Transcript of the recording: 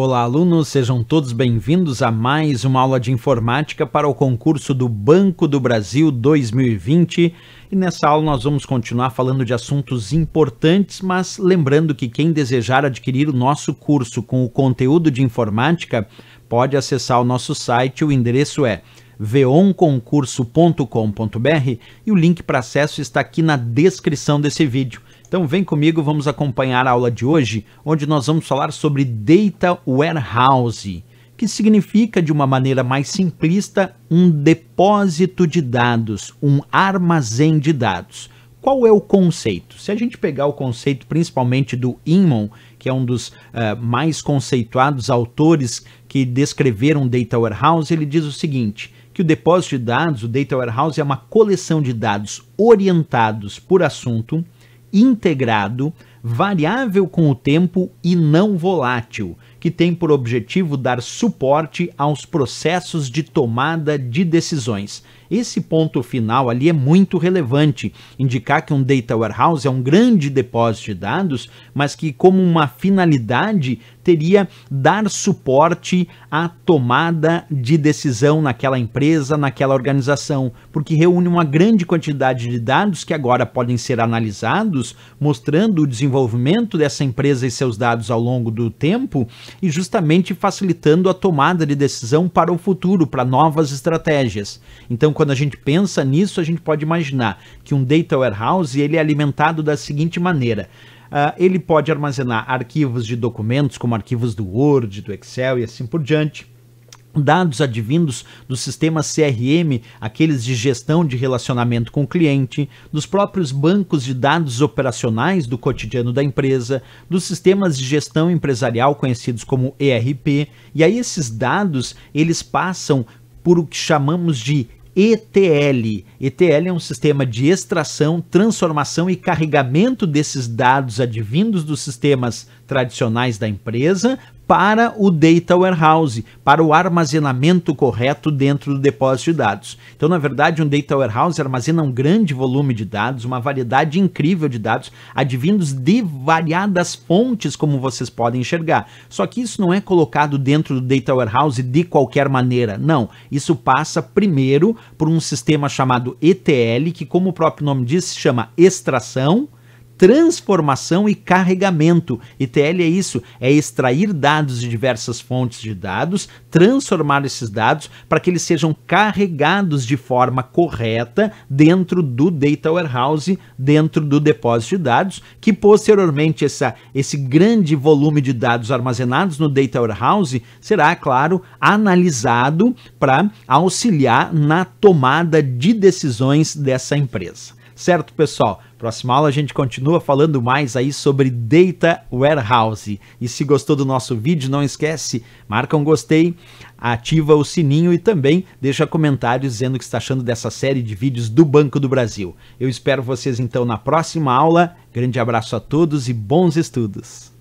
Olá, alunos, sejam todos bem-vindos a mais uma aula de informática para o concurso do Banco do Brasil 2020. E nessa aula nós vamos continuar falando de assuntos importantes, mas lembrando que quem desejar adquirir o nosso curso com o conteúdo de informática pode acessar o nosso site, o endereço é veonconcurso.com.br e o link para acesso está aqui na descrição desse vídeo. Então vem comigo, vamos acompanhar a aula de hoje, onde nós vamos falar sobre Data Warehouse, que significa, de uma maneira mais simplista, um depósito de dados, um armazém de dados. Qual é o conceito? Se a gente pegar o conceito principalmente do Inman, que é um dos uh, mais conceituados autores que descreveram Data Warehouse, ele diz o seguinte, que o depósito de dados, o Data Warehouse, é uma coleção de dados orientados por assunto, integrado variável com o tempo e não volátil, que tem por objetivo dar suporte aos processos de tomada de decisões. Esse ponto final ali é muito relevante, indicar que um data warehouse é um grande depósito de dados, mas que como uma finalidade teria dar suporte à tomada de decisão naquela empresa, naquela organização, porque reúne uma grande quantidade de dados que agora podem ser analisados, mostrando o desenvolvimento desenvolvimento dessa empresa e seus dados ao longo do tempo e justamente facilitando a tomada de decisão para o futuro, para novas estratégias. Então, quando a gente pensa nisso, a gente pode imaginar que um data warehouse ele é alimentado da seguinte maneira. Uh, ele pode armazenar arquivos de documentos, como arquivos do Word, do Excel e assim por diante dados advindos do sistema CRM, aqueles de gestão de relacionamento com o cliente, dos próprios bancos de dados operacionais do cotidiano da empresa, dos sistemas de gestão empresarial conhecidos como ERP, e aí esses dados, eles passam por o que chamamos de ETL. ETL é um sistema de extração, transformação e carregamento desses dados advindos dos sistemas tradicionais da empresa para o data warehouse, para o armazenamento correto dentro do depósito de dados. Então, na verdade, um data warehouse armazena um grande volume de dados, uma variedade incrível de dados, advindos de variadas fontes, como vocês podem enxergar. Só que isso não é colocado dentro do data warehouse de qualquer maneira, não. Isso passa primeiro por um sistema chamado ETL, que como o próprio nome diz, se chama extração, transformação e carregamento. ETL é isso, é extrair dados de diversas fontes de dados, transformar esses dados para que eles sejam carregados de forma correta dentro do data warehouse, dentro do depósito de dados, que posteriormente essa, esse grande volume de dados armazenados no data warehouse será, claro, analisado para auxiliar na tomada de decisões dessa empresa. Certo, pessoal? Próxima aula a gente continua falando mais aí sobre Data Warehouse. E se gostou do nosso vídeo, não esquece, marca um gostei, ativa o sininho e também deixa comentário dizendo o que está achando dessa série de vídeos do Banco do Brasil. Eu espero vocês então na próxima aula. Grande abraço a todos e bons estudos!